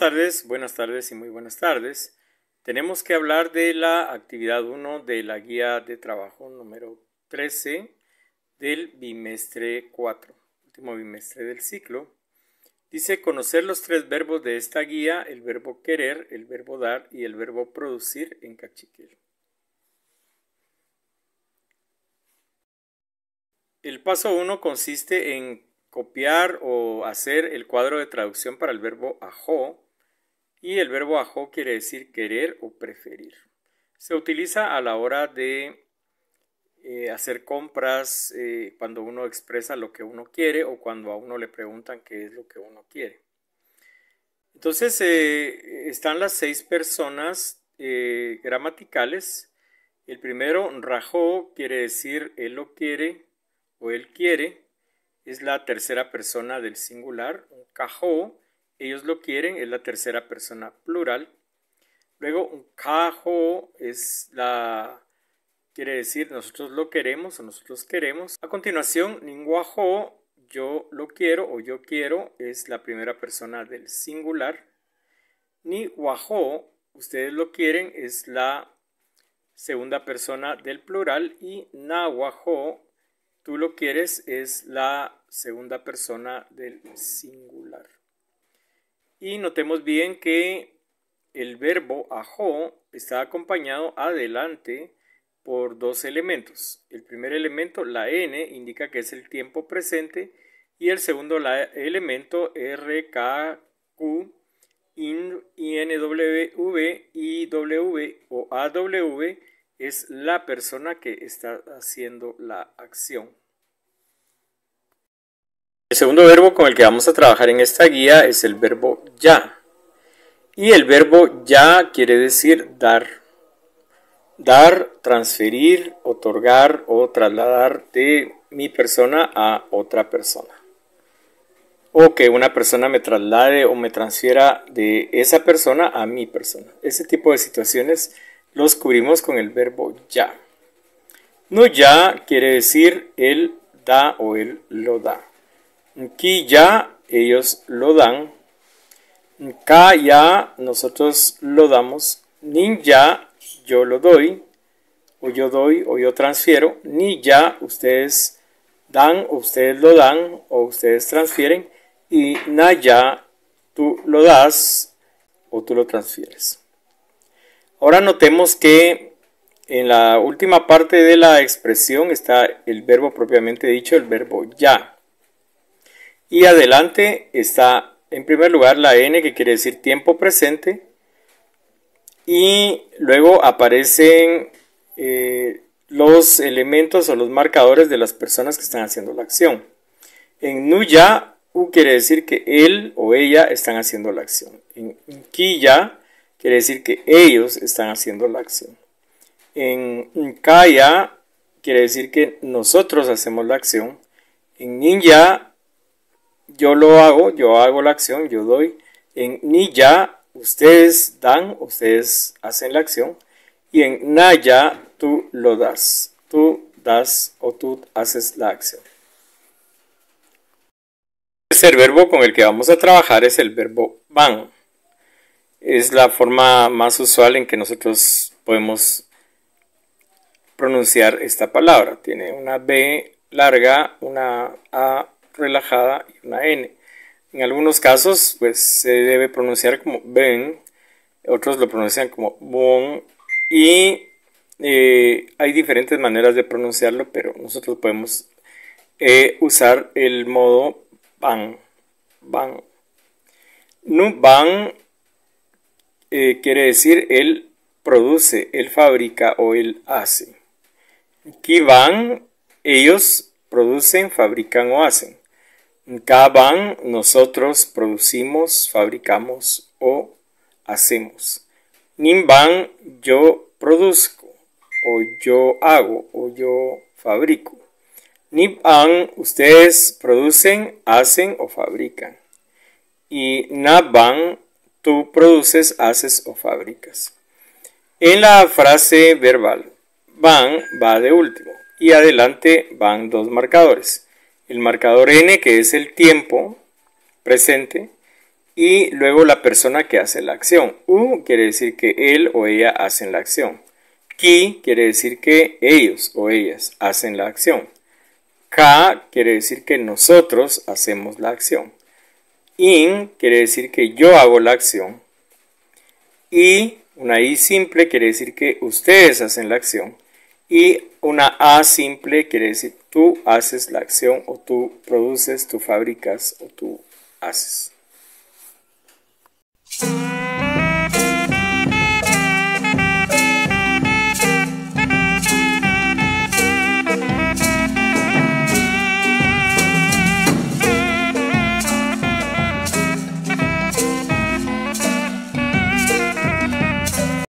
tardes, buenas tardes y muy buenas tardes. Tenemos que hablar de la actividad 1 de la guía de trabajo número 13 del bimestre 4, último bimestre del ciclo. Dice conocer los tres verbos de esta guía, el verbo querer, el verbo dar y el verbo producir en cachiquero. El paso 1 consiste en copiar o hacer el cuadro de traducción para el verbo ajo y el verbo ajo quiere decir querer o preferir. Se utiliza a la hora de eh, hacer compras, eh, cuando uno expresa lo que uno quiere o cuando a uno le preguntan qué es lo que uno quiere. Entonces eh, están las seis personas gramaticales. El primero, rajó, quiere decir él lo quiere o él quiere. Es la tercera persona del singular. Cajó ellos lo quieren, es la tercera persona plural. Luego un cajo es la quiere decir nosotros lo queremos o nosotros queremos. A continuación, ninguajo yo lo quiero o yo quiero es la primera persona del singular. Ni guajo, ustedes lo quieren, es la segunda persona del plural. Y nahuajo, tú lo quieres, es la segunda persona del singular. Y notemos bien que el verbo ajo está acompañado adelante por dos elementos. El primer elemento, la n, indica que es el tiempo presente y el segundo la, elemento, rkq, i w o aw, es la persona que está haciendo la acción. El segundo verbo con el que vamos a trabajar en esta guía es el verbo ya. Y el verbo ya quiere decir dar. Dar, transferir, otorgar o trasladar de mi persona a otra persona. O que una persona me traslade o me transfiera de esa persona a mi persona. Ese tipo de situaciones los cubrimos con el verbo ya. No ya quiere decir él da o él lo da. Ki ya ellos lo dan. Ka ya nosotros lo damos. Nin ya yo lo doy. O yo doy o yo transfiero. Ni ya ustedes dan o ustedes lo dan o ustedes transfieren. Y na ya tú lo das o tú lo transfieres. Ahora notemos que en la última parte de la expresión está el verbo propiamente dicho, el verbo ya. Y adelante está en primer lugar la N que quiere decir tiempo presente. Y luego aparecen eh, los elementos o los marcadores de las personas que están haciendo la acción. En Nuya, U quiere decir que él o ella están haciendo la acción. En Kiya quiere decir que ellos están haciendo la acción. En Kaya quiere decir que nosotros hacemos la acción. En ninja yo lo hago, yo hago la acción, yo doy. En ni ya, ustedes dan, ustedes hacen la acción. Y en Naya, tú lo das. Tú das o tú haces la acción. El tercer verbo con el que vamos a trabajar es el verbo van. Es la forma más usual en que nosotros podemos pronunciar esta palabra. Tiene una B larga, una A relajada y una N. En algunos casos pues, se debe pronunciar como ben, otros lo pronuncian como bon y eh, hay diferentes maneras de pronunciarlo, pero nosotros podemos eh, usar el modo ban. ban. Nu ban eh, quiere decir él produce, él fabrica o él hace. Aquí van, ellos producen, fabrican o hacen. En nosotros producimos, fabricamos o hacemos. Nimban yo produzco o yo hago o yo fabrico. Niban ustedes producen, hacen o fabrican. Y Naban tú produces, haces o fabricas. En la frase verbal, van va de último y adelante van dos marcadores el marcador n que es el tiempo presente y luego la persona que hace la acción. U quiere decir que él o ella hacen la acción. Ki quiere decir que ellos o ellas hacen la acción. k quiere decir que nosotros hacemos la acción. In quiere decir que yo hago la acción. Y una I simple quiere decir que ustedes hacen la acción. Y una A simple quiere decir tú haces la acción o tú produces, tú fabricas o tú haces.